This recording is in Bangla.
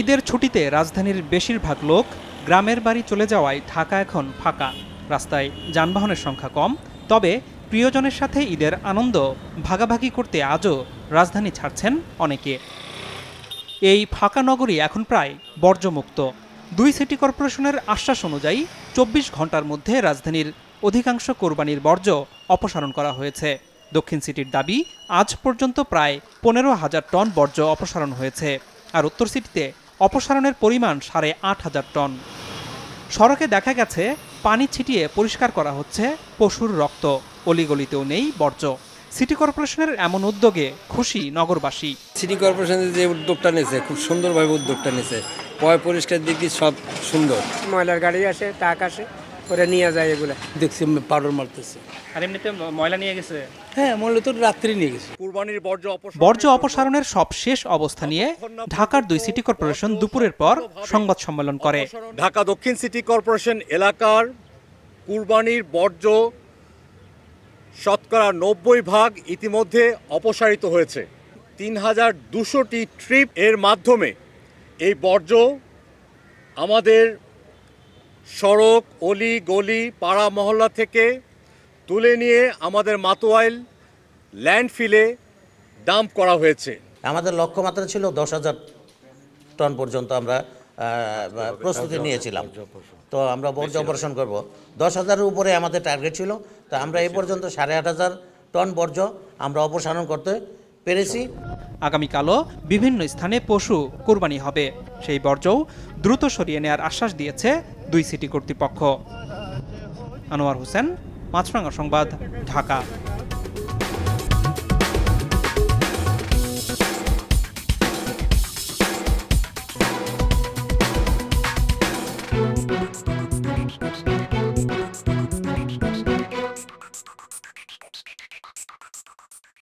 ঈদের ছুটিতে রাজধানীর বেশিরভাগ লোক গ্রামের বাড়ি চলে যাওয়ায় ঢাকা এখন ফাঁকা রাস্তায় যানবাহনের সংখ্যা কম তবে প্রিয়জনের সাথে ঈদের আনন্দ ভাগাভাগি করতে আজও রাজধানী ছাড়ছেন অনেকে এই ফাঁকা নগরী এখন প্রায় বর্জ্যমুক্ত দুই সিটি কর্পোরেশনের আশ্বাস অনুযায়ী চব্বিশ ঘন্টার মধ্যে রাজধানীর অধিকাংশ কোরবানির বর্জ্য অপসারণ করা হয়েছে দক্ষিণ সিটির দাবি আজ পর্যন্ত প্রায় পনেরো হাজার টন বর্জ্য অপসারণ হয়েছে আর উত্তর সিটিতে অপসারণের পরিমাণ সাড়ে আট হাজার টন সড়কে দেখা গেছে পানি ছিটিয়ে পরিষ্কার করা হচ্ছে পশুর রক্ত অলিগলিতেও নেই বর্জ্য সিটি কর্পোরেশনের এমন উদ্যোগে খুশি নগরবাসী সিটি কর্পোরেশনের যে উদ্যোগটা নিয়েছে খুব সুন্দরভাবে উদ্যোগটা নিয়েছে পয় পরিষ্কার দিক সব সুন্দর ময়লার গাড়ি আসে টাক আসে করে নিয়ে যায় এগুলা দেখছি পাউডার মারতেছে আর এমনিতে ময়লা নিয়ে গেছে হ্যাঁ ময়লা তো নিয়ে গেছে কুরবানির বর্জ্য বর্জ্য অপসারণের সবশেষ অবস্থা নিয়ে ঢাকার দুই সিটি কর্পোরেশন দুপুরের পর সংবাদ সম্মেলন করে ঢাকা দক্ষিণ সিটি কর্পোরেশন এলাকার কুরবানির বর্জ্য শতকরা নব্বই ভাগ ইতিমধ্যে অপসারিত হয়েছে তিন হাজার দুশোটি ট্রিপ এর মাধ্যমে এই বর্জ্য আমাদের সড়ক অলি গলি পাড়া মহল্লা থেকে তুলে নিয়ে আমাদের মাতোয়াইল ল্যান্ডফিলে ডাম্প করা হয়েছে আমাদের লক্ষ্যমাত্রা ছিল দশ হাজার টন পর্যন্ত আমরা প্রস্তুতি নিয়েছিলাম তো আমরা বর্জ্য অপারেশন করবো দশ হাজারের উপরে আমাদের টার্গেট ছিল তো আমরা এ পর্যন্ত সাড়ে আট হাজার টন বর্জ্য আমরা অপসারণ করতে পেরেছি আগামীকালও বিভিন্ন স্থানে পশু কোরবানি হবে সেই বর্জ্যও দ্রুত সরিয়ে নেয়ার আশ্বাস দিয়েছে দুই সিটি কর্তৃপক্ষ আনোয়ার হোসেন মাছরাঙ্গা সংবাদ ঢাকা